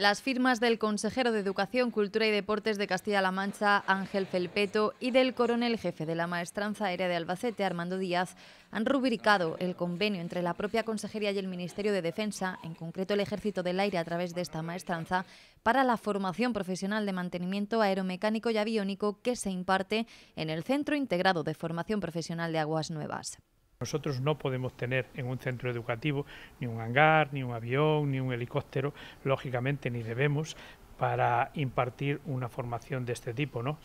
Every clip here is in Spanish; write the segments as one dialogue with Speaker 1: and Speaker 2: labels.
Speaker 1: Las firmas del consejero de Educación, Cultura y Deportes de Castilla-La Mancha, Ángel Felpeto, y del coronel jefe de la Maestranza Aérea de Albacete, Armando Díaz, han rubricado el convenio entre la propia Consejería y el Ministerio de Defensa, en concreto el Ejército del Aire a través de esta maestranza, para la formación profesional de mantenimiento aeromecánico y aviónico que se imparte en el Centro Integrado de Formación Profesional de Aguas Nuevas.
Speaker 2: Nosotros no podemos tener en un centro educativo ni un hangar, ni un avión, ni un helicóptero, lógicamente ni debemos, para impartir una formación de este tipo, ¿no?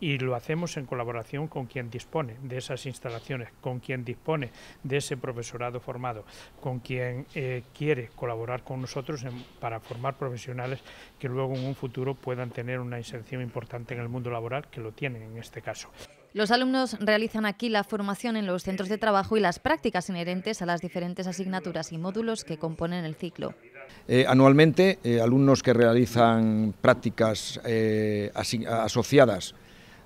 Speaker 2: y lo hacemos en colaboración con quien dispone de esas instalaciones, con quien dispone de ese profesorado formado, con quien eh, quiere colaborar con nosotros para formar profesionales que luego en un futuro puedan tener una inserción importante en el mundo laboral, que lo tienen en este caso.
Speaker 1: Los alumnos realizan aquí la formación en los centros de trabajo y las prácticas inherentes a las diferentes asignaturas y módulos que componen el ciclo.
Speaker 3: Eh, anualmente, eh, alumnos que realizan prácticas eh, asociadas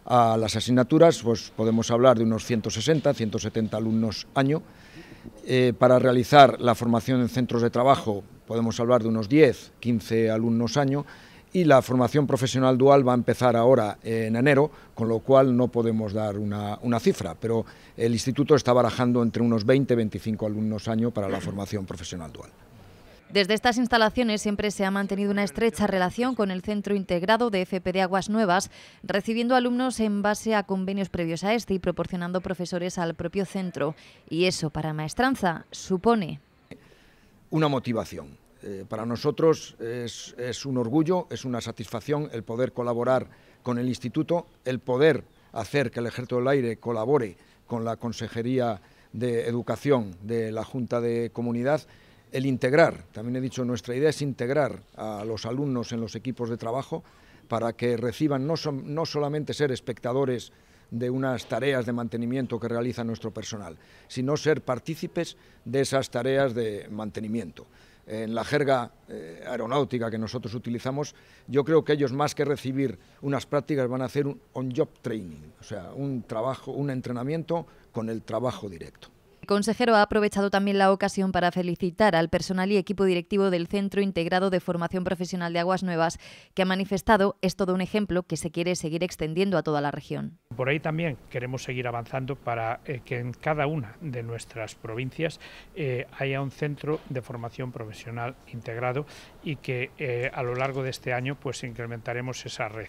Speaker 3: a las asignaturas, pues podemos hablar de unos 160, 170 alumnos año. para realizar la formación en centros de trabajo podemos hablar de unos 10, 15 alumnos año y la formación profesional dual va a empezar ahora eh, en enero, con lo cual no podemos dar una, cifra, pero el instituto está barajando entre unos 20 y 25 alumnos año para la formación profesional dual.
Speaker 1: Desde estas instalaciones siempre se ha mantenido una estrecha relación con el Centro Integrado de FP de Aguas Nuevas, recibiendo alumnos en base a convenios previos a este y proporcionando profesores al propio centro. Y eso para maestranza supone...
Speaker 3: Una motivación eh, para nosotros es, un orgullo, es una satisfacción el poder colaborar con el Instituto, el poder hacer que el Ejército del Aire colabore con la Consejería de Educación de la Junta de Comunidad, el integrar, también he dicho, nuestra idea es integrar a los alumnos en los equipos de trabajo para que reciban no, no solamente ser espectadores de unas tareas de mantenimiento que realiza nuestro personal, sino ser partícipes de esas tareas de mantenimiento en la jerga eh, aeronáutica que nosotros utilizamos, yo creo que ellos más que recibir unas prácticas van a hacer un on-job training, o sea, un trabajo, un entrenamiento con el trabajo directo.
Speaker 1: El consejero ha aprovechado también la ocasión para felicitar al personal y equipo directivo del Centro Integrado de Formación Profesional de Aguas Nuevas, que ha manifestado es todo un ejemplo que se quiere seguir extendiendo a toda la región.
Speaker 2: Por ahí también queremos seguir avanzando para eh, que en cada una de nuestras provincias eh, haya un centro de formación profesional integrado y que eh, a lo largo de este año pues incrementaremos esa red.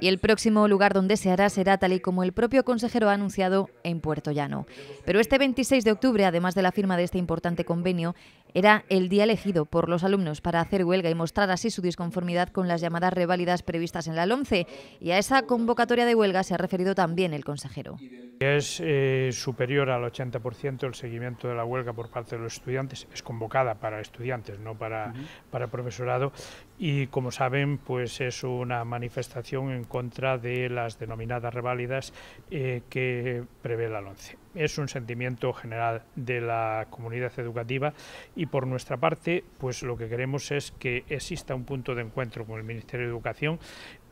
Speaker 1: Y el próximo lugar donde se hará será, tal y como el propio consejero ha anunciado, en Puerto Llano. Pero este 26 de octubre, además de la firma de este importante convenio, era el día elegido por los alumnos para hacer huelga y mostrar así su disconformidad con las llamadas reválidas previstas en la LOMCE. Y a esa convocatoria de huelga se ha referido también el consejero.
Speaker 2: Es eh, superior al 80% el seguimiento de la huelga por parte de los estudiantes. Es convocada para estudiantes, no para, para profesorado. Y como saben, pues es una manifestación en contra de las denominadas reválidas eh, que prevé la LOMCE es un sentimiento general de la comunidad educativa y por nuestra parte pues lo que queremos es que exista un punto de encuentro con el Ministerio de Educación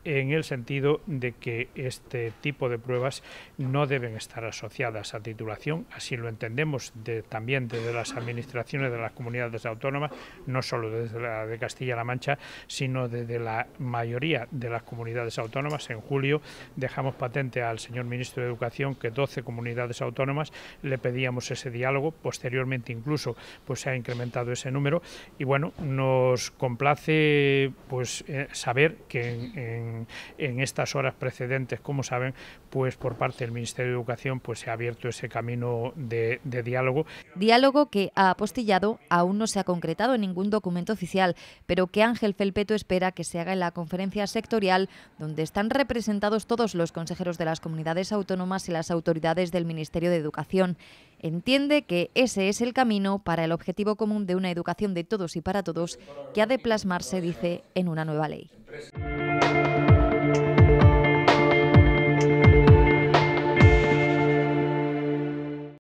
Speaker 2: en el sentido de que este tipo de pruebas no deben estar asociadas a titulación, así lo entendemos también desde las administraciones de las comunidades autónomas, no solo desde la de Castilla-La Mancha, sino desde la mayoría de las comunidades autónomas. En julio dejamos patente al señor ministro de Educación que 12 comunidades autónomas le pedíamos ese diálogo, posteriormente incluso pues se ha incrementado ese número y bueno, nos complace pues eh, saber que en, en en, estas horas precedentes, como saben, pues por parte del Ministerio de Educación pues se ha abierto ese camino de, de diálogo.
Speaker 1: Diálogo que ha apostillado aún no se ha concretado en ningún documento oficial, pero que Ángel Felpeto espera que se haga en la conferencia sectorial donde están representados todos los consejeros de las comunidades autónomas y las autoridades del Ministerio de Educación. Entiende que ese es el camino para el objetivo común de una educación de todos y para todos que ha de plasmarse, dice, en una nueva ley.